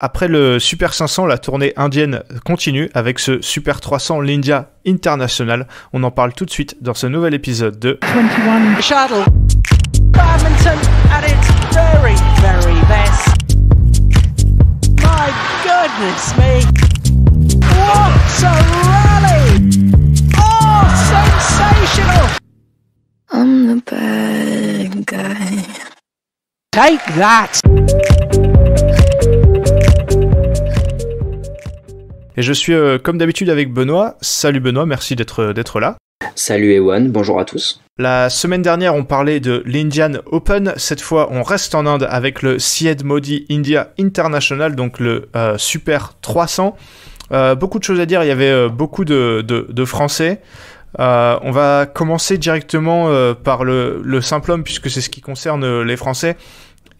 Après le Super 500, la tournée indienne continue avec ce Super 300 l'India International. On en parle tout de suite dans ce nouvel épisode de 21 Shuttle. Badminton at its very, very best. My goodness me. What a rally! Oh, sensational! I'm the bad guy. Take that! Et je suis euh, comme d'habitude avec Benoît. Salut Benoît, merci euh, d'être là. Salut Ewan, bonjour à tous. La semaine dernière, on parlait de l'Indian Open. Cette fois, on reste en Inde avec le Sied Modi India International, donc le euh, Super 300. beaucoup de choses à dire, il y avait beaucoup de, Français. on va commencer directement par le, le, simple homme, puisque c'est ce qui concerne les Français.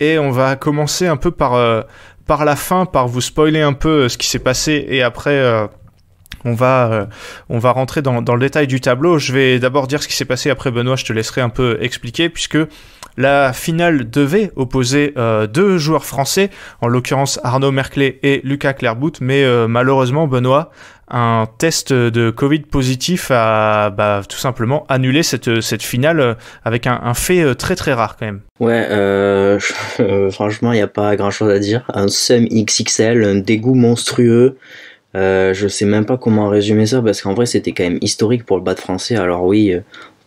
Et on va commencer un peu par, euh, par la fin, par vous spoiler un peu euh, ce qui s'est passé et après. Euh, on va, on va rentrer dans, dans, le détail du tableau. Je vais d'abord dire ce qui s'est passé. Après, Benoît, je te laisserai un peu expliquer, puisque la finale devait opposer euh, deux joueurs français, en l'occurrence Arnaud Merclé et Lucas Clairbout, mais euh, malheureusement, Benoît, un test de Covid positif a bah, tout simplement annulé cette, cette finale euh, avec un, fait très très rare quand même. Ouais, franchement, il n'y a pas grand chose à dire. Un sum XXL, un dégoût monstrueux. Je je sais même pas comment résumer ça parce qu'en vrai c'était quand même historique pour le bat français. Alors oui,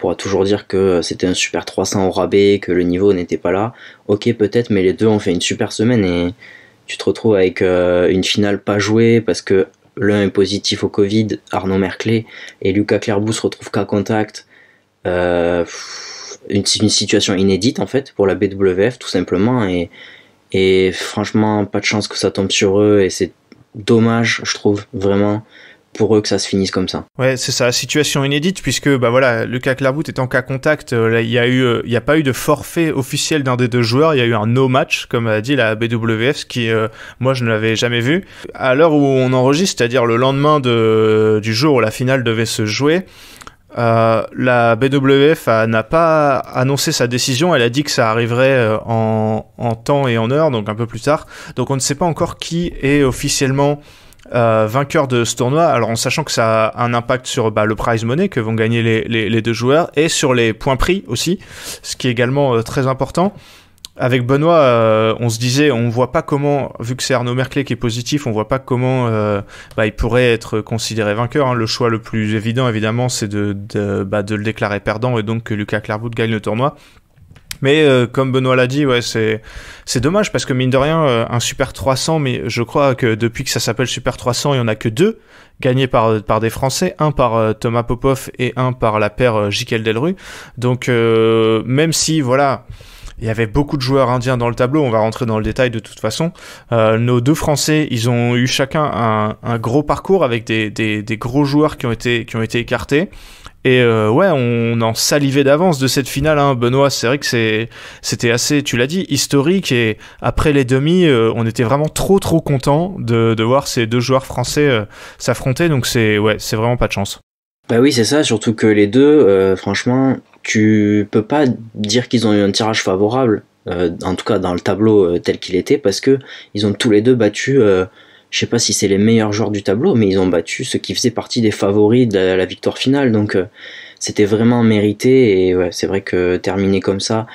pourra toujours dire que c'était un super 300 au rabais, que le niveau n'était pas là. Ok, peut-être, mais les deux ont fait une super semaine et tu te retrouves avec euh, une finale pas jouée parce que l'un est positif au Covid, Arnaud Merclé, et Lucas Clairbout se retrouve qu'à contact. Euh, une, situation inédite en fait pour la BWF tout simplement et franchement pas de chance que ça tombe sur eux et c'est dommage je trouve vraiment pour eux que ça se finisse comme ça. Ouais, c'est ça, situation inédite puisque bah voilà, Lucas Clairbout est en cas contact, euh, il y a eu euh, il y a pas eu de forfait officiel d'un des deux joueurs, il y a eu un no match comme a dit la BWF ce qui euh, moi je ne l'avais jamais vu. À l'heure où on enregistre, c'est-à-dire le lendemain de, du jour où la finale devait se jouer, euh, la BWF n'a pas annoncé sa décision, elle a dit que ça arriverait en, en temps et en heure, donc un peu plus tard. Donc on ne sait pas encore qui est officiellement euh, vainqueur de ce tournoi, alors en sachant que ça a un impact sur bah, le prize money que vont gagner les, deux joueurs et sur les points pris aussi, ce qui est également euh, très important. Avec Benoît, euh, on se disait, on voit pas comment, vu que c'est Arnaud Merclé qui est positif, on voit pas comment bah, il pourrait être considéré vainqueur. Hein. Le choix le plus évident, évidemment, c'est de, bah, le déclarer perdant et donc que Lucas Clarwood gagne le tournoi. Mais euh, comme Benoît l'a dit, ouais, c'est c'est dommage parce que mine de rien, euh, un Super 300, mais je crois que depuis que ça s'appelle Super 300, il y en a que deux gagnés par des Français, un par euh, Thomas Popov et un par la paire Jikel Delru. Donc même si voilà. Il y avait beaucoup de joueurs indiens dans le tableau, on va rentrer dans le détail de toute façon. nos deux Français, ils ont eu chacun un, un gros parcours avec des, des, des, gros joueurs qui ont été, qui ont été écartés. Et euh, ouais, on en salivait d'avance de cette finale. Hein. Benoît, c'est vrai que c'était assez, tu l'as dit, historique. Et après les demi, euh, on était vraiment trop trop content de, voir ces deux joueurs français euh, s'affronter. Donc c'est ouais, c'est vraiment pas de chance. Bah oui, c'est ça. Surtout que les deux, franchement, tu peux pas dire qu'ils ont eu un tirage favorable. en tout cas dans le tableau tel qu'il était, parce que ils ont tous les deux battu je sais pas si c'est les meilleurs joueurs du tableau, mais ils ont battu ceux qui faisaient partie des favoris de la, victoire finale. Donc euh, c'était vraiment mérité. Et ouais, c'est vrai que terminer comme ça,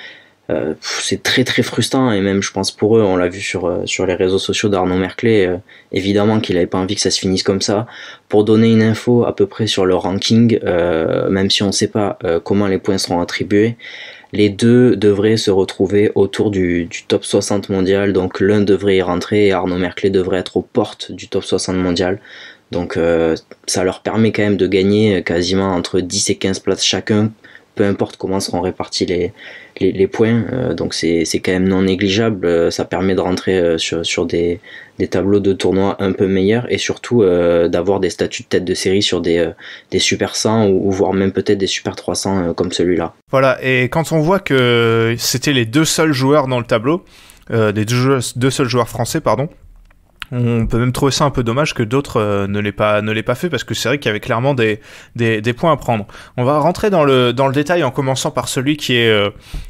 euh, c'est très très frustrant. Et même, je pense pour eux, on l'a vu sur, euh, sur les réseaux sociaux d'Arnaud Merclé, évidemment qu'il n'avait pas envie que ça se finisse comme ça. Pour donner une info à peu près sur le ranking, même si on ne sait pas comment les points seront attribués, les deux devraient se retrouver autour du, top 60 mondial, donc l'un devrait y rentrer et Arnaud Merclé devrait être aux portes du top 60 mondial. Donc euh, ça leur permet quand même de gagner quasiment entre 10 et 15 places chacun, peu importe comment seront répartis les, points. Euh, donc c'est quand même non négligeable, euh, ça permet de rentrer sur des, des tableaux de tournoi un peu meilleurs et surtout euh, d'avoir des statuts de tête de série sur des, euh, des Super 100 ou, voire même peut-être des Super 300 euh, comme celui-là. Voilà, et quand on voit que c'était les deux seuls joueurs dans le tableau, des deux seuls joueurs français, pardon, on peut même trouver ça un peu dommage que d'autres euh, ne l'aient pas ne l'aient pas fait parce que c'est vrai qu'il y avait clairement des, des, points à prendre. On va rentrer dans le dans le détail en commençant par celui qui est euh,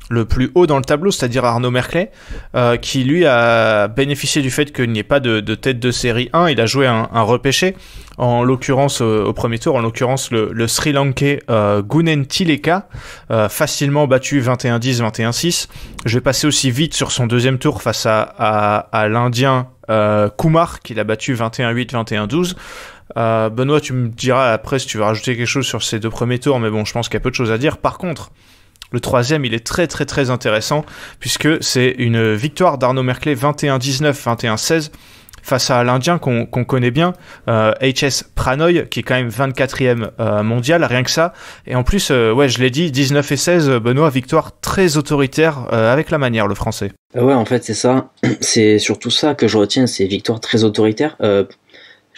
le plus haut dans le tableau, c'est-à-dire Arnaud Merclay, euh, qui lui a bénéficié du fait qu'il n'y ait pas de, tête de série 1. Il a joué un, repêché, en l'occurrence au premier tour, en l'occurrence le, Sri Lankais Gunen Tileka, facilement battu 21-10, 21-6. Je vais passer aussi vite sur son deuxième tour face à l'Indien euh, Kumar, qui a battu 21-8, 21-12. Euh, Benoît, tu me diras après si tu veux rajouter quelque chose sur ces deux premiers tours, mais bon, je pense qu'il y a peu de choses à dire. Par contre, le troisième, il est très très très intéressant, puisque c'est une victoire d'Arnaud Merclé 21-19, 21-16 face à l'Indien qu'on connaît bien, HS euh, Pranoy, qui est quand même 24e euh, mondial, rien que ça. Et en plus, euh, ouais, je l'ai dit, 19 et 16, Benoît, victoire très autoritaire avec la manière, le français. Ah ouais, en fait, c'est ça. C'est surtout ça que je retiens, c'est victoire très autoritaire.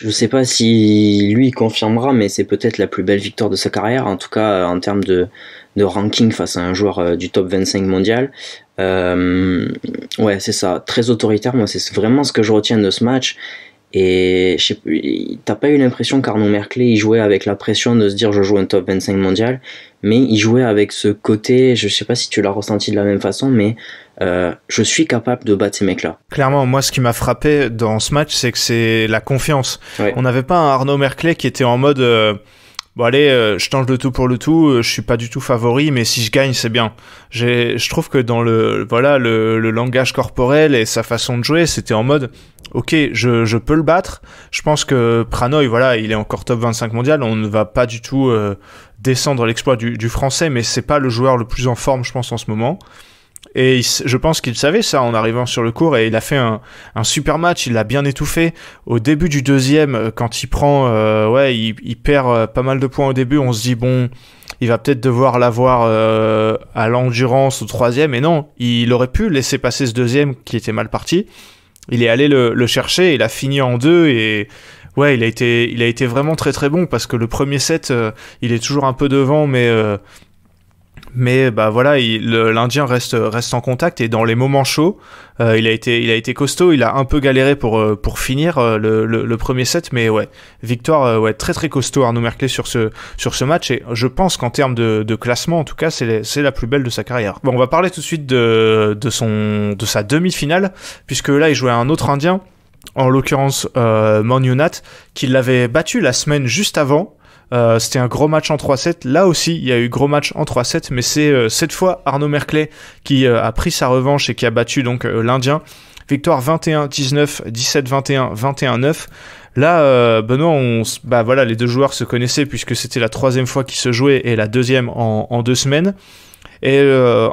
Je sais pas si lui confirmera, mais c'est peut-être la plus belle victoire de sa carrière, en tout cas en termes de, ranking face à un joueur euh, du top 25 mondial. Euh, ouais, c'est ça, très autoritaire, moi c'est vraiment ce que je retiens de ce match. Et t'as pas eu l'impression qu'Arnaud Merkley il jouait avec la pression de se dire je joue un top 25 mondial mais il jouait avec ce côté, je sais pas si tu l'as ressenti de la même façon, mais euh, je suis capable de battre ces mecs-là. Clairement, moi, ce qui m'a frappé dans ce match, c'est que c'est la confiance. On n'avait pas un Arnaud Merclé qui était en mode. Euh, bon allez, euh, je change le tout pour le tout, euh, je suis pas du tout favori, mais si je gagne, c'est bien. Je trouve que dans le voilà le, langage corporel et sa façon de jouer, c'était en mode, ok, je, je, peux le battre. Je pense que Pranoy, voilà, il est encore top 25 mondial, on ne va pas du tout euh, descendre l'exploit du, du, français, mais c'est pas le joueur le plus en forme, je pense, en ce moment. Et je pense qu'il savait ça en arrivant sur le cours et il a fait un, super match, il l'a bien étouffé. Au début du deuxième, euh, quand il prend, euh, ouais, il, perd euh, pas mal de points au début, on se dit bon, il va peut-être devoir l'avoir à l'endurance au troisième. Et non, il aurait pu laisser passer ce deuxième qui était mal parti. Il est allé le, chercher, il a fini en deux et ouais, il a été, il a été vraiment très très bon parce que le premier set, il est toujours un peu devant, mais mais bah voilà, l'Indien reste reste en contact et dans les moments chauds, euh, il a été il a été costaud, il a un peu galéré pour euh, pour finir euh, le, le, premier set, mais ouais, victoire ouais très très costaud Arnaud Merkley sur ce sur ce match et je pense qu'en termes de, classement en tout cas c'est c'est la plus belle de sa carrière. Bon, on va parler tout de suite de de son de sa demi-finale puisque là il jouait un autre Indien en l'occurrence euh, qui l'avait battu la semaine juste avant euh, c'était un gros match en 3-7. Là aussi, il y a eu gros match en 3-7, mais c'est euh, cette fois Arnaud Merclay qui euh, a pris sa revanche et qui a battu donc l'Indien. Victoire 21-19, 17-21, 21-9. Là, Benoît, on, bah voilà, les deux joueurs se connaissaient puisque c'était la troisième fois qu'ils se jouaient et la deuxième en deux semaines. Et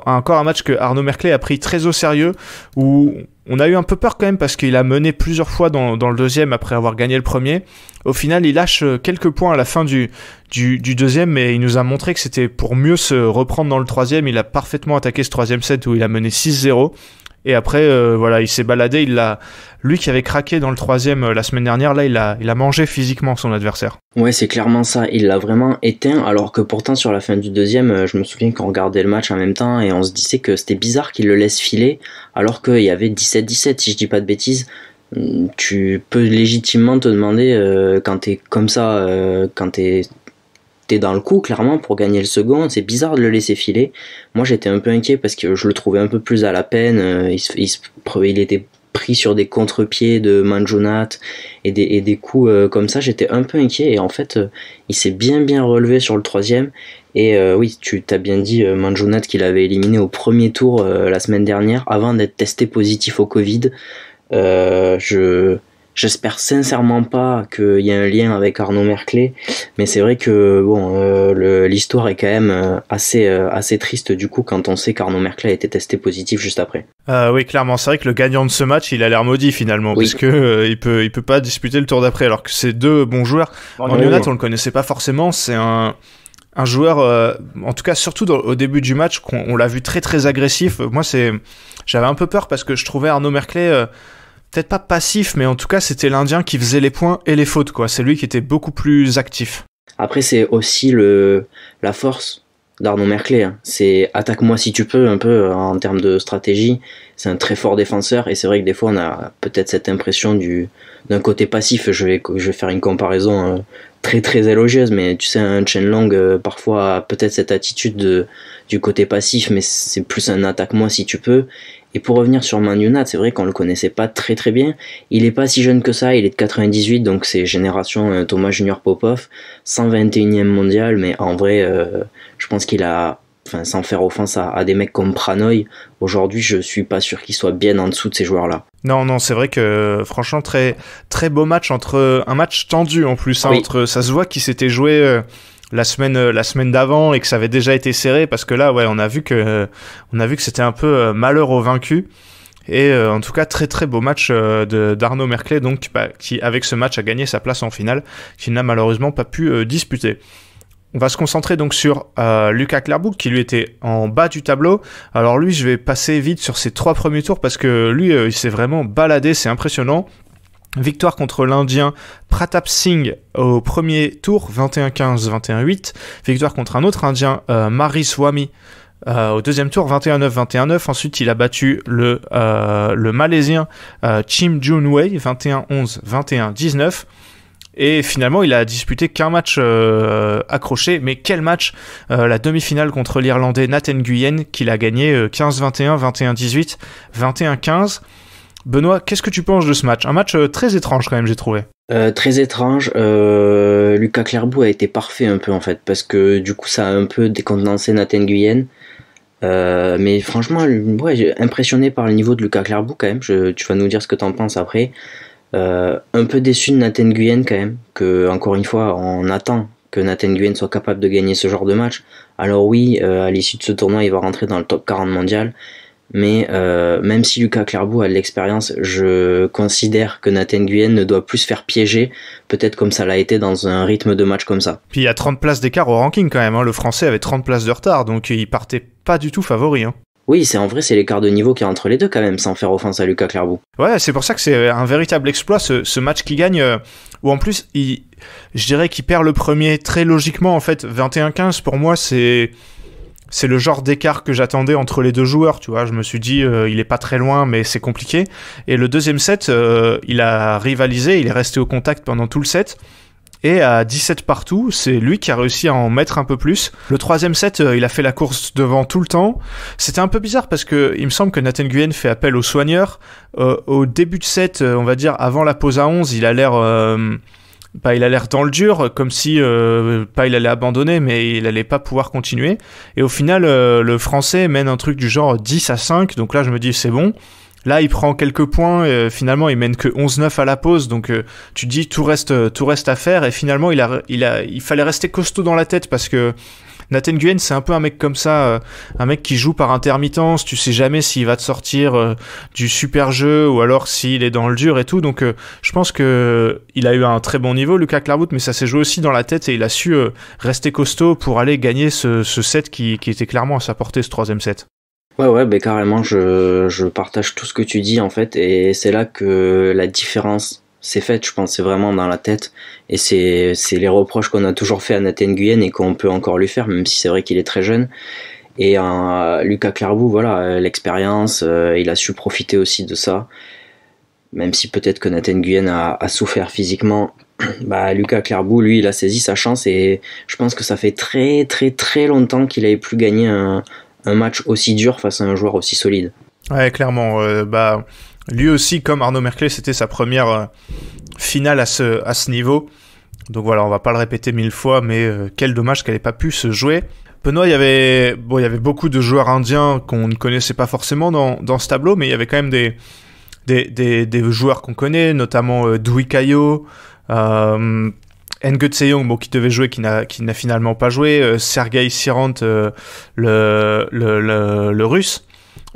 encore euh, un match que Arnaud Merclé a pris très au sérieux, où on a eu un peu peur quand même parce qu'il a mené plusieurs fois dans, le deuxième après avoir gagné le premier. Au final, il lâche euh, quelques points à la fin du, du deuxième, mais il nous a montré que c'était pour mieux se reprendre dans le troisième. Il a parfaitement attaqué ce troisième set où il a mené 6-0. Et après, euh, voilà, il s'est baladé. Il l'a, lui qui avait craqué dans le troisième euh, la semaine dernière, là, il a, il a mangé physiquement son adversaire. Ouais, c'est clairement ça. Il l'a vraiment éteint. Alors que pourtant, sur la fin du deuxième, euh, je me souviens qu'on regardait le match en même temps et on se disait que c'était bizarre qu'il le laisse filer, alors qu'il y avait 17-17, si je dis pas de bêtises hum, tu peux légitimement te demander quand quand t'es comme ça, quand quand t'es t'es dans le coup clairement pour gagner le second. C'est bizarre de le laisser filer. Moi j'étais un peu inquiet parce que je le trouvais un peu plus à la peine. Euh, il, il, était pris sur des contre-pieds de Manjonat et des, coups euh, comme ça, j'étais un peu inquiet et en fait euh, il s'est bien bien relevé sur le troisième et oui tu t'as bien dit Manjonat qu'il avait éliminé au premier tour la semaine dernière avant d'être testé positif au Covid. je J'espère sincèrement pas qu'il y ait un lien avec Arnaud Merclé, mais c'est vrai que bon, euh, l'histoire est quand même euh, assez, euh, assez triste du coup quand on sait qu'Arnaud Merclé a été testé positif juste après. Euh, oui, clairement, c'est vrai que le gagnant de ce match, il a l'air maudit finalement, puisque il peut, il peut pas disputer le tour d'après, alors que ces deux bons joueurs. en on le connaissait pas forcément, c'est un un joueur, en tout cas surtout au début du match, qu'on l'a vu très très agressif. Moi, c'est, j'avais un peu peur parce que je trouvais Arnaud Merclé peut-être pas passif, mais en tout cas, c'était l'Indien qui faisait les points et les fautes, quoi. C'est lui qui était beaucoup plus actif. Après, c'est aussi le, la force d'Arnaud Merclé. Hein. C'est attaque-moi si tu peux, un peu, euh, en termes de stratégie. C'est un très fort défenseur, et c'est vrai que des fois, on a peut-être cette impression du, d'un côté passif. Je vais, je vais faire une comparaison euh, très très élogieuse, mais tu sais, un Chen Long, euh, parfois, peut-être cette attitude du côté passif, mais c'est plus un attaque-moi si tu peux. Et pour revenir sur Manunat, c'est vrai qu'on le connaissait pas très très bien. Il est pas si jeune que ça, il est de 98, donc c'est génération euh, Thomas Junior Popov, 121e mondial, mais en vrai, euh, je pense qu'il a, sans faire offense à, des mecs comme Pranoy, aujourd'hui je suis pas sûr qu'il soit bien en dessous de ces joueurs-là. Non, non, c'est vrai que franchement très très beau match entre un match tendu en plus, hein, entre ça se voit qu'il s'était joué. Euh, la semaine euh, la semaine d'avant et que ça avait déjà été serré parce que là ouais on a vu que euh, on a vu que c'était un peu euh, malheur au vaincu et en tout cas, très très beau match d'Arnaud Merclé, donc, bah, qui avec ce match a gagné sa place en finale, qu'il n'a malheureusement pas pu disputer. On va se concentrer donc sur Lucas Clerbourg, qui lui était en bas du tableau. Alors lui, je vais passer vite sur ses trois premiers tours parce que lui, il s'est vraiment baladé, c'est impressionnant. Victoire contre l'Indien Pratap Singh au premier tour, 21-15, 21-8. Victoire contre un autre Indien, euh, Mari Swami, euh, au deuxième tour, 21-9, 21-9. Ensuite, il a battu le, euh, Malaisien euh, Chim Junwei, 21-11, 21-19. Et finalement, il a disputé qu'un match accroché, mais quel match La demi-finale contre l'Irlandais Nathan Guyen, qu'il a gagné 15-21, 21-18, 21-15. Benoît, qu'est-ce que tu penses de ce match Un match euh, très étrange quand même, j'ai trouvé. Euh, très étrange. Euh, Lucas Clerbout a été parfait un peu en fait, parce que du coup ça a un peu décondensé Nathan Guyenne. mais franchement, ouais, impressionné par le niveau de Lucas Clerbout quand même. tu vas nous dire ce que t'en penses après. un peu déçu de Nathan Guyenne quand même, que encore une fois on attend que Nathan Guyenne soit capable de gagner ce genre de match. Alors oui, à l'issue de ce tournoi, il va rentrer dans le top 40 mondial. Mais euh, même si Lucas Clairbout a de l'expérience, je considère que Nathan Guyen ne doit plus se faire piéger, peut-être comme ça l'a été dans un rythme de match comme ça. Puis il y a 30 places d'écart au ranking quand même, hein. le français avait 30 places de retard, donc il partait pas du tout favori. Hein. Oui, c'est en vrai, c'est l'écart de niveau qui est entre les deux quand même, sans faire offense à Lucas Clairbout. Ouais, c'est pour ça que c'est un véritable exploit ce, match qui gagne, ou euh, où en plus, il, je dirais qu'il perd le premier très logiquement en fait. 21-15 pour moi, c'est c'est le genre d'écart que j'attendais entre les deux joueurs, tu vois. Je me suis dit, euh, il est pas très loin, mais c'est compliqué. Et le deuxième set, euh, il a rivalisé, il est resté au contact pendant tout le set. Et à 17 partout, c'est lui qui a réussi à en mettre un peu plus. Le troisième set, euh, il a fait la course devant tout le temps. C'était un peu bizarre parce que il me semble que Nathan Guyen fait appel au soigneur. au début de set, on va dire avant la pause à 11, il a l'air bah, il a l'air dans le dur, comme si euh, pas il allait abandonner, mais il allait pas pouvoir continuer. Et au final, euh, le français mène un truc du genre 10 à 5, donc là je me dis c'est bon. Là, il prend quelques points, et finalement il mène que 11-9 à la pause, donc euh, tu dis tout reste, tout reste à faire, et finalement il, a, il, a, il fallait rester costaud dans la tête parce que Nathan Guen, c'est un peu un mec comme ça, euh, un mec qui joue par intermittence, tu sais jamais s'il va te sortir euh, du super jeu ou alors s'il est dans le dur et tout. Donc euh, je pense que il a eu un très bon niveau Lucas Clarwood, mais ça s'est joué aussi dans la tête et il a su rester costaud pour aller gagner ce, set qui, était clairement à sa portée ce troisième set. Ouais, ouais, bah, carrément, je, je partage tout ce que tu dis en fait, et c'est là que la différence c'est fait, je pense, c'est vraiment dans la tête. Et c'est les reproches qu'on a toujours fait à Nathan Guyen et qu'on peut encore lui faire, même si c'est vrai qu'il est très jeune. Et euh, Lucas clairbou voilà, euh, l'expérience, euh, il a su profiter aussi de ça. Même si peut-être que Nathan Guyen a, souffert physiquement, bah, Lucas Clairbout, lui, il a saisi sa chance et je pense que ça fait très très très longtemps qu'il n'avait plus gagné un, match aussi dur face à un joueur aussi solide. Ouais, clairement. bah, lui aussi, comme Arnaud Merclé, c'était sa première euh, finale à ce, à ce niveau. Donc voilà, on va pas le répéter mille fois, mais euh, quel dommage qu'elle ait pas pu se jouer. Benoît, il y avait, bon, il y avait beaucoup de joueurs indiens qu'on ne connaissait pas forcément dans, ce tableau, mais il y avait quand même des, des, des, des joueurs qu'on connaît, notamment Dwi euh, Dui Kayo, euh, bon, qui devait jouer, qui n'a, qui n'a finalement pas joué, Sergei Sirant, le, le, le, russe.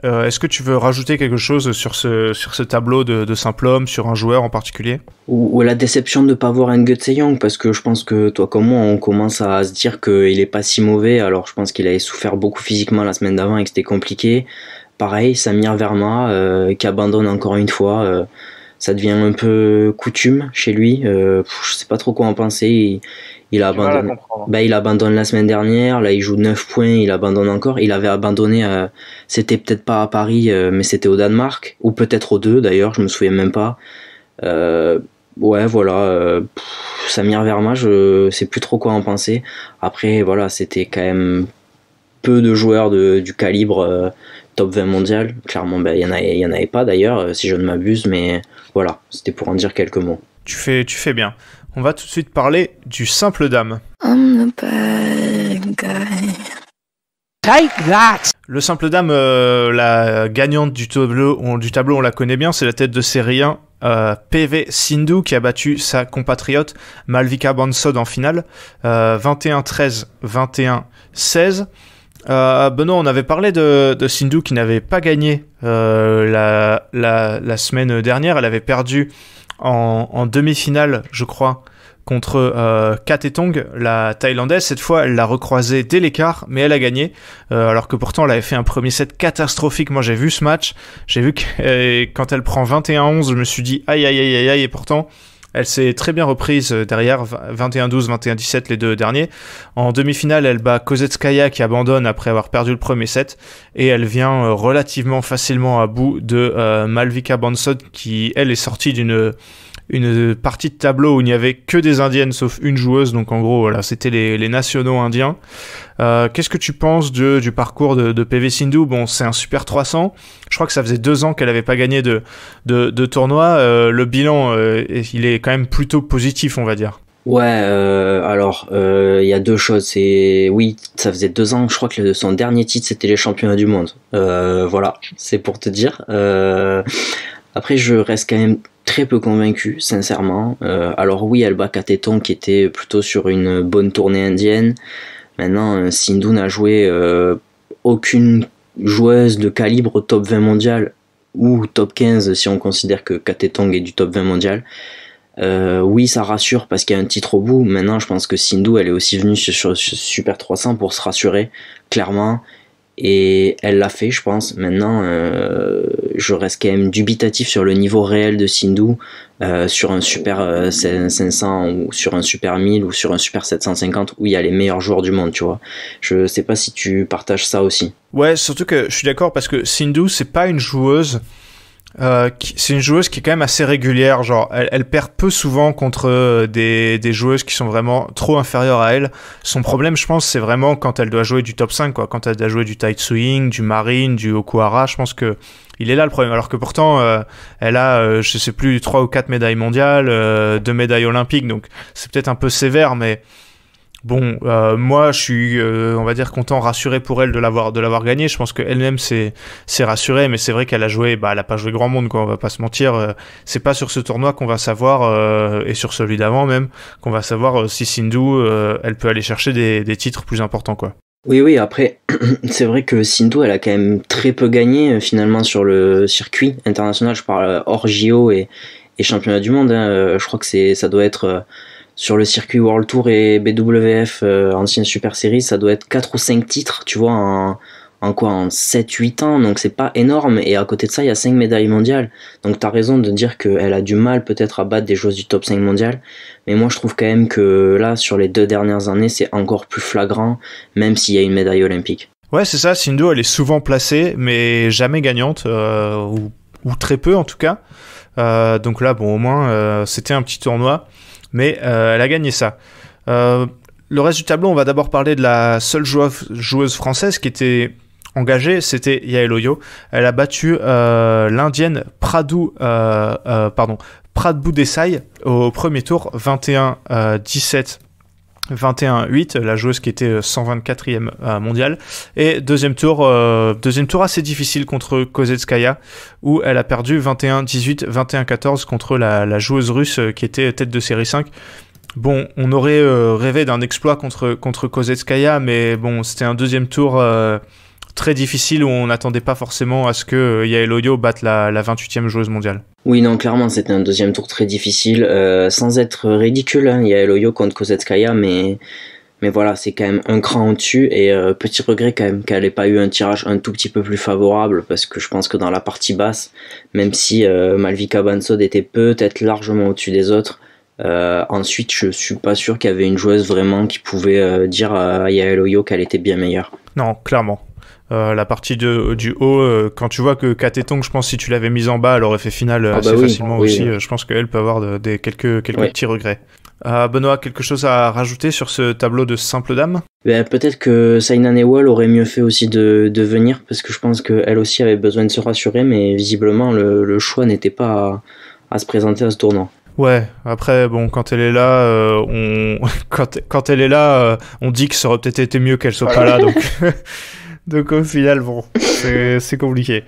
Euh, est-ce que tu veux rajouter quelque chose sur ce, sur ce tableau de, de simple sur un joueur en particulier ou, la déception de ne pas voir un Young, parce que je pense que toi comme moi, on commence à se dire qu'il n'est pas si mauvais. Alors je pense qu'il avait souffert beaucoup physiquement la semaine d'avant et que c'était compliqué. Pareil, Samir Verma, euh, qui abandonne encore une fois. Euh, ça devient un peu coutume chez lui. Euh, je sais pas trop quoi en penser. Il, a abandonné. Bah, il abandonne la semaine dernière. Là, il joue 9 points. Il abandonne encore. Il avait abandonné. Euh, c'était peut-être pas à Paris, euh, mais c'était au Danemark ou peut-être aux deux d'ailleurs. Je me souviens même pas. Euh, ouais, voilà. Ça Samir Verma, je sais plus trop quoi en penser. Après, voilà, c'était quand même peu de joueurs de, du calibre top 20 mondial. Clairement, il ben, n'y en, avait, en, avait pas d'ailleurs, euh, si je ne m'abuse, mais voilà, c'était pour en dire quelques mots. Tu fais, tu fais bien. On va tout de suite parler du simple dame. I'm bad Take that. Le simple dame, euh, la gagnante du tableau, on, du tableau, on la connaît bien, c'est la tête de série 1, euh, PV Sindhu, qui a battu sa compatriote Malvika Bansod en finale, 21-13, 21-16. Euh, Benoît, on avait parlé de, de Sindhu qui n'avait pas gagné euh, la, semaine dernière. Elle avait perdu en, demi-finale, je crois, contre euh, la Thaïlandaise. Cette fois, elle l'a recroisée dès l'écart, mais elle a gagné. Euh, alors que pourtant, elle avait fait un premier set catastrophique. Moi, j'ai vu ce match. J'ai vu que quand elle prend 21-11, je me suis dit aïe aïe aïe aïe aïe. Et pourtant, elle s'est très bien reprise euh, derrière 21-12, 21-17 les deux derniers. En demi-finale, elle bat Kozetskaya qui abandonne après avoir perdu le premier set et elle vient euh, relativement facilement à bout de euh, Malvika Bansod qui elle est sortie d'une une euh, partie de tableau où il n'y avait que des indiennes sauf une joueuse, donc en gros, voilà, c'était les, nationaux indiens. Euh, qu'est-ce que tu penses du parcours de, PV Sindhu Bon, c'est un super 300. Je crois que ça faisait deux ans qu'elle n'avait pas gagné de, de, tournoi. Euh, le bilan, il est quand même plutôt positif, on va dire. Ouais, alors il y a deux choses. C'est oui, ça faisait deux ans. Je crois que son dernier titre c'était les championnats du monde. voilà, c'est pour te dire. après, je reste quand même très peu convaincu, sincèrement. Euh, alors oui, Alba Cateton qui était plutôt sur une bonne tournée indienne. Maintenant, euh, Sindhu n'a joué euh, aucune joueuse de calibre top 20 mondial ou top 15 si on considère que Katetong est du top 20 mondial. oui, ça rassure parce qu'il y a un titre au bout. Maintenant, je pense que Sindhu, elle est aussi venue sur, sur Super 300 pour se rassurer, clairement. Et elle l'a fait, je pense. Maintenant, euh, je reste quand même dubitatif sur le niveau réel de Sindhu euh, sur un Super 500 euh, ou sur un Super 1000 ou sur un Super 750 où il y a les meilleurs joueurs du monde, tu vois. Je sais pas si tu partages ça aussi. Ouais, surtout que je suis d'accord parce que Sindhu, c'est pas une joueuse euh, c'est une joueuse qui est quand même assez régulière. Genre, elle, elle perd peu souvent contre euh, des, des, joueuses qui sont vraiment trop inférieures à elle. Son problème, je pense, c'est vraiment quand elle doit jouer du top 5, quoi. Quand elle doit jouer du swing du Marine, du Okuhara, je pense que il est là le problème. Alors que pourtant, euh, elle a, euh, je sais plus, trois ou quatre médailles mondiales, deux médailles olympiques. Donc, c'est peut-être un peu sévère, mais Bon, euh, moi, je suis, euh, on va dire, content, rassuré pour elle de l'avoir, de l'avoir gagné. Je pense qu'elle-même s'est, s'est rassurée, mais c'est vrai qu'elle a joué, bah, elle a pas joué grand monde, quoi. On va pas se mentir. Euh, c'est pas sur ce tournoi qu'on va savoir, et sur celui d'avant même, qu'on va savoir si Sindhu, elle peut aller chercher des, des titres plus importants, quoi. Oui, oui, après, c'est vrai que Sindhu, elle a quand même très peu gagné, finalement, sur le circuit international. Je parle hors JO et, et championnat du monde. Hein, je crois que c'est, ça doit être, sur le circuit World Tour et BWF euh, ancienne Super série, ça doit être 4 ou 5 titres, tu vois, en, quoi En 7-8 ans, donc c'est pas énorme. Et à côté de ça, il y a 5 médailles mondiales. Donc t'as raison de dire qu'elle a du mal peut-être à battre des joueuses du top 5 mondial. Mais moi je trouve quand même que là, sur les deux dernières années, c'est encore plus flagrant, même s'il y a une médaille olympique. Ouais, c'est ça, Sindhu, elle est souvent placée, mais jamais gagnante, euh, ou, très peu en tout cas. Euh, donc là, bon, au moins, c'était un petit tournoi mais euh, elle a gagné ça. Euh, le reste du tableau, on va d'abord parler de la seule joueuse française qui était engagée, c'était Yael Oyo. Elle a battu euh, l'Indienne Pradu, pardon, Pradbu Desai au premier tour, 21-17 21-8, la joueuse qui était 124e euh, euh, mondiale. Et deuxième tour, euh, deuxième tour assez difficile contre Kozetskaya, où elle a perdu 21-18, 21-14 contre la, joueuse russe qui était tête de série 5. Bon, on aurait rêvé d'un exploit contre, contre Kozetskaya, mais bon, c'était un deuxième tour très difficile où on n'attendait pas forcément à ce que euh, Yael Oyo batte la, la 28e joueuse mondiale. Oui, non, clairement, c'était un deuxième tour très difficile, euh, sans être ridicule. Hein, Yael Oyo contre Kozetskaya, mais, mais voilà, c'est quand même un cran au-dessus. Et euh, petit regret quand même qu'elle n'ait pas eu un tirage un tout petit peu plus favorable, parce que je pense que dans la partie basse, même si Malvika Bansod était peut-être largement au-dessus des autres, ensuite, je suis pas sûr qu'il y avait une joueuse vraiment qui pouvait dire à Yael Oyo qu'elle était bien meilleure. Non, clairement. Euh, la partie de, du haut, euh, quand tu vois que Tong je pense si tu l'avais mise en bas, elle aurait fait finale ah bah assez facilement aussi. Euh, je pense qu'elle peut avoir des quelques, quelques petits regrets. Benoît, quelque chose à rajouter sur ce tableau de simple dame ben, Peut-être que Sainan Wall aurait mieux fait aussi de, de venir, parce que je pense qu'elle aussi avait besoin de se rassurer, mais visiblement le, le choix n'était pas à, se présenter à ce tournant. Ouais, après, bon, quand elle est là, on... quand, quand elle est là, on dit que ça aurait peut-être été mieux qu'elle soit pas là, donc Donc au final, bon, c'est compliqué.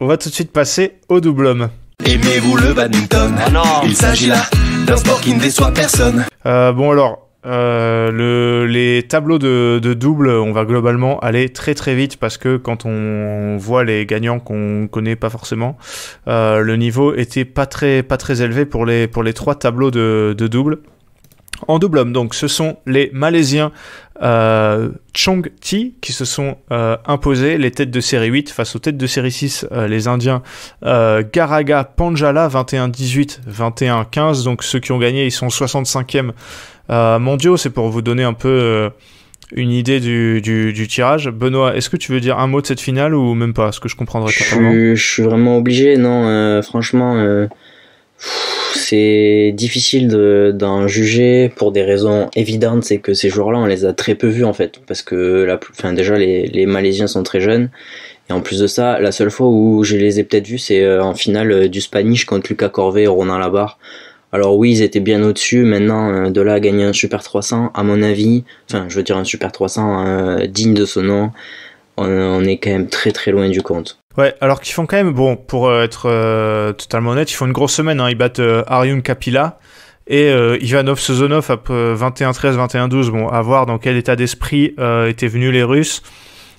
On va tout de suite passer au double homme. Aimez-vous le badminton ah non. Il s'agit là d'un sport qui ne déçoit personne. Euh, bon alors, euh, les tableaux de, double, on va globalement aller très très vite parce que quand on voit les gagnants qu'on connaît pas forcément, euh, le niveau était pas très pas très élevé pour les pour les trois tableaux de, de double. En double homme, donc, ce sont les Malaisiens euh, Chong Ti qui se sont euh, imposés les têtes de série 8 face aux têtes de série 6, euh, les Indiens Garaga Panjala 21-18, 21-15. Donc ceux qui ont gagné, ils sont 65e mondiaux. C'est pour vous donner un peu une idée du, du, tirage. Benoît, est-ce que tu veux dire un mot de cette finale ou même pas ce que je comprendrais totalement je, suis vraiment obligé, non Franchement c'est difficile d'en juger pour des raisons évidentes, c'est que ces joueurs-là, on les a très peu vus en fait, parce que la, enfin, déjà les, Malaisiens sont très jeunes, et en plus de ça, la seule fois où je les ai peut-être vus, c'est euh, en finale euh, du Spanish contre Lucas Corvée et Ronan Labarre. Alors oui, ils étaient bien au-dessus. Maintenant, euh, de là à gagner un Super 300, à mon avis, enfin, je veux dire un Super 300 digne de ce nom, on, est quand même très très loin du compte. Ouais, alors qu'ils font quand même, bon, pour euh, être euh, totalement honnête, ils font une grosse semaine. Hein. Ils battent euh, Kapila et euh, Ivanov Sezonov à 21-13, 21-12. Bon, à voir dans quel état d'esprit étaient venus les Russes.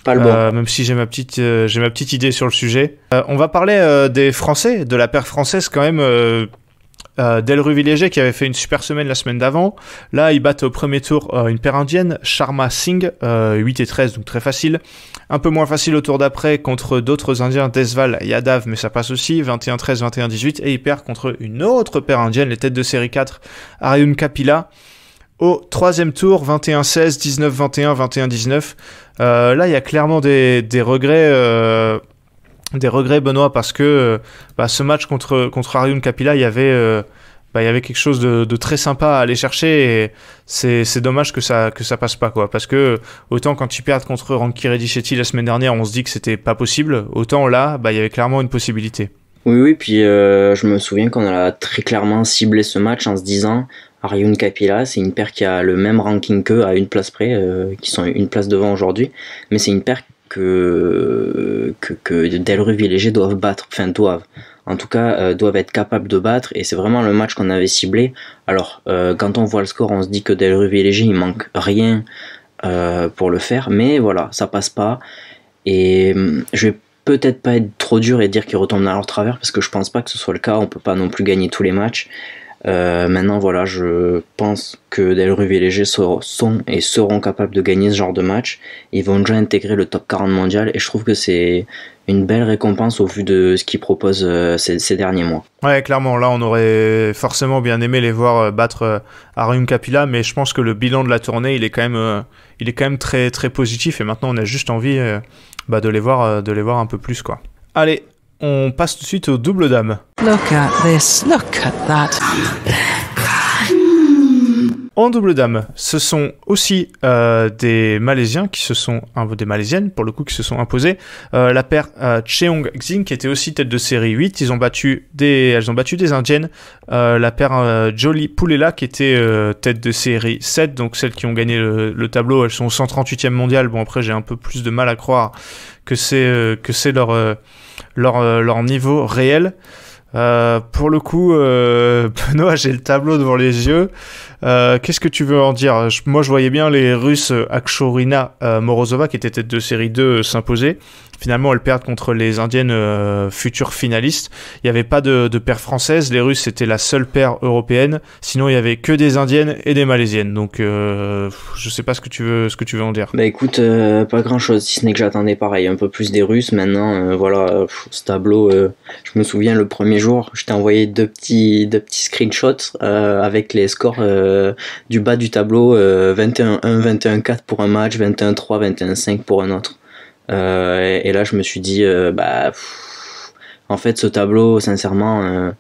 même si j'ai ma petite j'ai ma petite idée sur le sujet. on va parler des Français, de la paire française quand même euh, qui avait fait une super semaine la semaine d'avant. Là, il battent au premier tour euh, une paire indienne, Sharma Singh, 8 euh, et 13, donc très facile. Un peu moins facile au tour d'après contre d'autres Indiens, Desval, Yadav, mais ça passe aussi, 21-13, 21-18, et il perd contre une autre paire indienne, les têtes de série 4, Aryun Kapila. Au troisième tour, 21-16, 19-21, 21-19. là, il y a clairement des, des regrets euh, des regrets, Benoît, parce que euh, bah, ce match contre, contre Kapila, il y avait. Euh, bah, il y avait quelque chose de, très sympa à aller chercher et c'est dommage que ça que ça passe pas quoi parce que autant quand tu perds contre Ranky Redichetti la semaine dernière on se dit que c'était pas possible autant là bah il y avait clairement une possibilité oui oui puis euh, je me souviens qu'on a très clairement ciblé ce match en se disant Arjun Kapila c'est une paire qui a le même ranking qu'eux à une place près qui sont une place devant aujourd'hui mais c'est une paire que, que, que Delru doivent battre, enfin doivent, en tout cas euh, doivent être capables de battre et c'est vraiment le match qu'on avait ciblé. Alors euh, quand on voit le score on se dit que Delru il manque rien euh, pour le faire mais voilà ça passe pas et hum, je vais peut-être pas être trop dur et dire qu'ils retombent dans leur travers parce que je pense pas que ce soit le cas, on peut pas non plus gagner tous les matchs euh, maintenant, voilà, je pense que Del et Léger sont et seront capables de gagner ce genre de match. Ils vont déjà intégrer le top 40 mondial et je trouve que c'est une belle récompense au vu de ce qu'ils proposent euh, ces, derniers mois. Ouais, clairement, là, on aurait forcément bien aimé les voir euh, battre Arium Kapila, mais je pense que le bilan de la tournée, il est quand même, il est quand même très, très positif et maintenant, on a juste envie bah, de, les voir, de les voir un peu plus, quoi. Allez, on passe tout de suite au double dame. Look at this, look at that. Hmm. En double dame, ce sont aussi euh, des Malaisiens qui se sont, des Malaisiennes pour le coup, qui se sont imposées. Euh, la paire euh, Cheong Xing qui était aussi tête de série 8, ils ont battu des, elles ont battu des Indiennes. la paire Jolie Poulela qui était tête de série 7, donc celles qui ont gagné le, tableau, elles sont au 138e mondial. Bon après j'ai un peu plus de mal à croire que c'est que c'est leur leur, euh, leur niveau réel. Euh, pour le coup, euh, Benoît, j'ai le tableau devant les yeux. Euh, qu'est-ce que tu veux en dire Moi, je voyais bien les Russes euh, Akshorina euh, Morozova, qui était tête de série 2, s'imposer. Finalement, elles perdent contre les Indiennes futures finalistes. Il n'y avait pas de, de paire française. Les Russes étaient la seule paire européenne. Sinon, il n'y avait que des Indiennes et des Malaisiennes. Donc, je ne sais pas ce que tu veux, ce que tu veux en dire. Bah écoute, pas grand-chose, si ce n'est que j'attendais pareil, un peu plus des Russes. Maintenant, voilà, ce tableau, je me souviens le premier jour, je t'ai envoyé deux petits, deux petits screenshots avec les scores euh, du bas du tableau, 21-1, euh, 21-4 pour un match, 21-3, 21-5 pour un autre. Euh, et, là, je me suis dit, bah, en fait, ce tableau, sincèrement,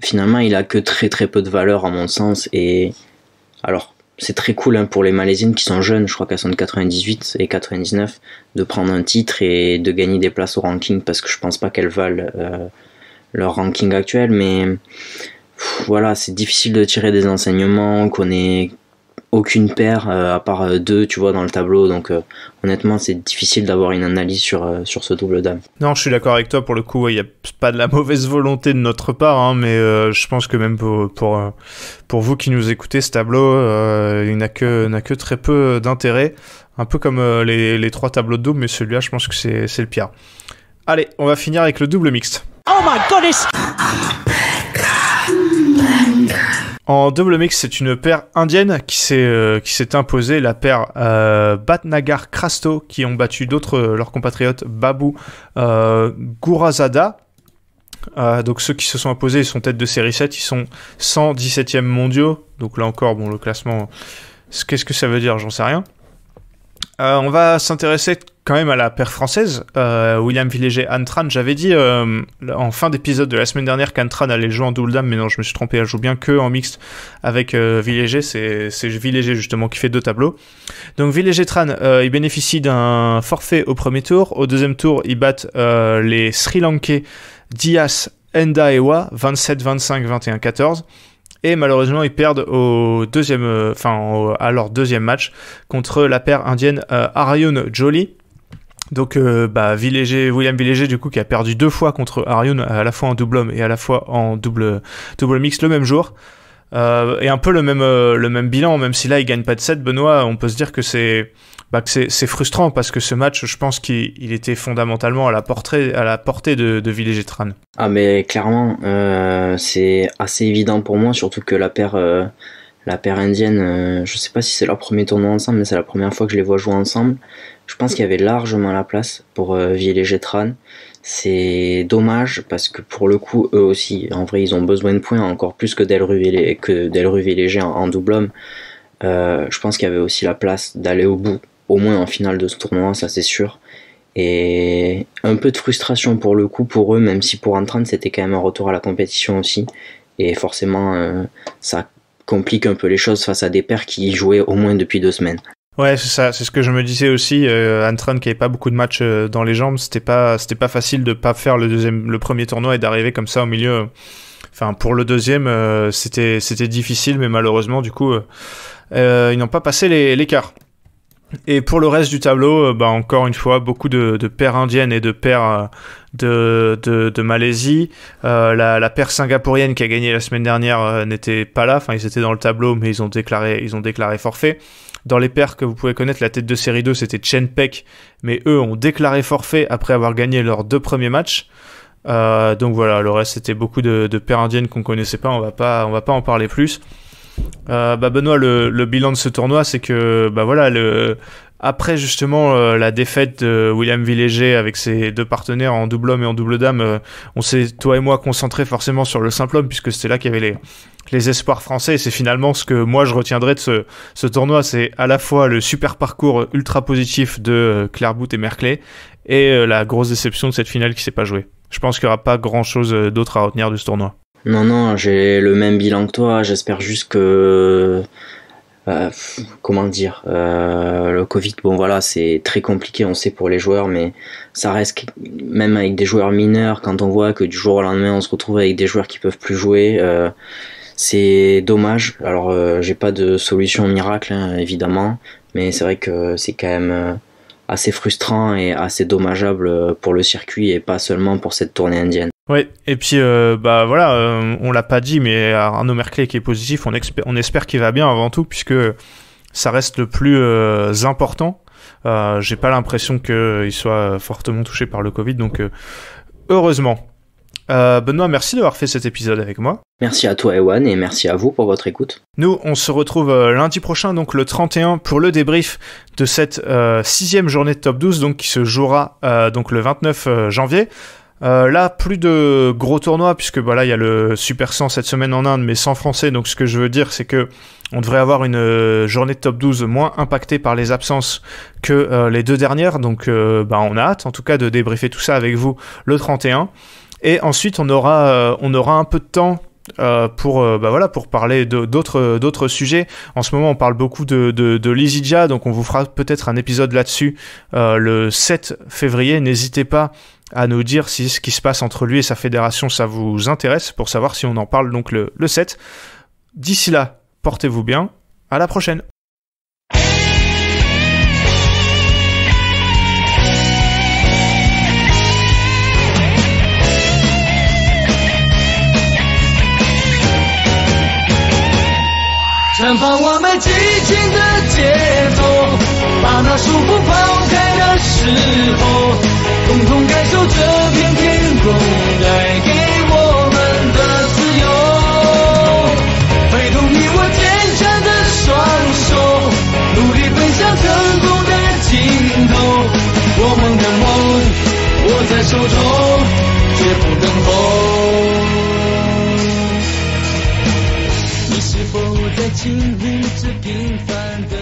finalement, il a que très très peu de valeur à mon sens. Et alors, c'est très cool hein, pour les malaisines qui sont jeunes, je crois qu'elles sont de 98 et 99, de prendre un titre et de gagner des places au ranking parce que je pense pas qu'elles valent leur ranking actuel, mais voilà, c'est difficile de tirer des enseignements, qu'on ait aucune paire euh, à part euh, deux, tu vois, dans le tableau. Donc euh, honnêtement, c'est difficile d'avoir une analyse sur, sur ce double dame. Non, je suis d'accord avec toi pour le coup. Il n'y a pas de la mauvaise volonté de notre part, hein, mais je pense que même pour, pour, vous qui nous écoutez, ce tableau, il n'a que, que très peu d'intérêt. Un peu comme les, trois tableaux de double, mais celui-là, je pense que c'est, c'est le pire. Allez, on va finir avec le double mixte. Oh my goodness en double mix, c'est une paire indienne qui s'est euh, qui s'est imposée, la paire euh, Batnagar Krasto, qui ont battu d'autres euh, leurs compatriotes Babu gurazada donc ceux qui se sont imposés, sont tête de série 7, ils sont 117e mondiaux. Donc là encore, bon, le classement, qu'est-ce que ça veut dire J'en sais rien. on va s'intéresser quand même à la paire française, euh, William Villéger, Antran. J'avais dit euh, en fin d'épisode de la semaine dernière qu'Antran allait jouer en double dame, mais non, je me suis trompé, elle joue bien que en mixte avec euh, Villéger. C'est, Villéger justement qui fait deux tableaux. Donc Villéger Tran, il bénéficie d'un forfait au premier tour. Au deuxième tour, ils battent les Sri Lankais Dias Ndaewa 27-25, 21-14. Et malheureusement, ils perdent au deuxième, enfin, à leur deuxième match contre la paire indienne Aryun Jolie. Donc, euh, bah, William Villéger, du coup, qui a perdu deux fois contre Arjun, à la fois en double homme et à la fois en double, double mix le même jour. Euh, et un peu le même, euh, le même bilan, même si là il gagne pas de 7, Benoît, on peut se dire bah, que c'est c'est frustrant parce que ce match, je pense qu'il était fondamentalement à la, portée, à la portée de, de tran Ah, mais clairement, c'est assez évident pour moi, surtout que la paire, la paire indienne, je sais pas si c'est leur premier tournoi ensemble, mais c'est la première fois que je les vois jouer ensemble. Je pense qu'il y avait largement la place pour euh, tran C'est dommage parce que pour le coup, eux aussi, en vrai, ils ont besoin de points encore plus que Delruve que en, en double homme. Euh, je pense qu'il y avait aussi la place d'aller au bout, au moins en finale de ce tournoi, ça c'est sûr. Et un peu de frustration pour le coup pour eux, même si pour Antran c'était quand même un retour à la compétition aussi. Et forcément, euh, ça complique un peu les choses face à des pairs qui y jouaient au moins depuis deux semaines. Ouais, c'est ça, c'est ce que je me disais aussi. Euh, Antran qui n'avait pas beaucoup de matchs euh, dans les jambes, c'était pas, c'était pas facile de ne pas faire le deuxième, le premier tournoi et d'arriver comme ça au milieu. Euh, enfin, pour le deuxième, euh, c'était, c'était difficile, mais malheureusement, du coup, ils n'ont pas passé les, quarts. Et pour le reste du tableau, bah encore une fois, beaucoup de, paires indiennes et de paires de, de, Malaisie. la, paire singapourienne qui a gagné la semaine dernière n'était pas là. Enfin, ils étaient dans le tableau, mais ils ont déclaré, ils ont déclaré forfait. Dans les paires que vous pouvez connaître, la tête de série 2, c'était Chen Peck, mais eux ont déclaré forfait après avoir gagné leurs deux premiers matchs. Euh, donc voilà, le reste, c'était beaucoup de, paires indiennes qu'on connaissait pas, on va pas, on va pas en parler plus. Euh, bah, Benoît, le, bilan de ce tournoi, c'est que bah voilà, le, après justement euh, la défaite de William Villéger avec ses deux partenaires en double homme et en double dame, euh, on s'est toi et moi concentré forcément sur le simple homme puisque c'était là qu'il y avait les, les espoirs français. et C'est finalement ce que moi je retiendrai de ce, ce tournoi, c'est à la fois le super parcours ultra positif de euh, Claire et Merclé et euh, la grosse déception de cette finale qui s'est pas jouée. Je pense qu'il n'y aura pas grand chose d'autre à retenir de ce tournoi. Non, non, j'ai le même bilan que toi. J'espère juste que euh, comment dire euh, le Covid bon voilà c'est très compliqué on sait pour les joueurs mais ça reste même avec des joueurs mineurs quand on voit que du jour au lendemain on se retrouve avec des joueurs qui peuvent plus jouer euh, c'est dommage alors j'ai pas de solution miracle hein, évidemment mais c'est vrai que c'est quand même assez frustrant et assez dommageable pour le circuit et pas seulement pour cette tournée indienne oui, et puis euh, bah voilà, euh, on l'a pas dit, mais Arnaud Merclé qui est positif, on, on espère qu'il va bien avant tout, puisque ça reste le plus euh, important. J'ai pas l'impression qu'il soit fortement touché par le Covid, donc heureusement. Benoît, merci d'avoir fait cet épisode avec moi. Merci à toi Ewan et merci à vous pour votre écoute. Nous, on se retrouve lundi prochain, donc le 31, pour le débrief de cette sixième journée de Top 12, donc qui se jouera donc le 29 janvier. Euh, là, plus de gros tournois, puisque voilà bah, il y a le Super 100 cette semaine en Inde, mais sans français. Donc, ce que je veux dire, c'est que on devrait avoir une euh, journée de top 12 moins impactée par les absences que euh, les deux dernières. Donc, bah, on a hâte, en tout cas, de débriefer tout ça avec vous le 31. Et ensuite, on aura, on aura un peu de temps pour, bah voilà, pour parler d'autres sujets. En ce moment, on parle beaucoup de, de, donc on vous fera peut-être un épisode là-dessus le 7 février. N'hésitez pas à nous dire si ce qui se passe entre lui et sa fédération, ça vous intéresse, pour savoir si on en parle donc le, le 7. D'ici là, portez-vous bien, à la prochaine 时候，共同感受这片天空带给我们的自由。挥动你我坚强的双手，努力奔向成功的尽头。我们的梦握在手中，绝不等候。你是否在经历这平凡的？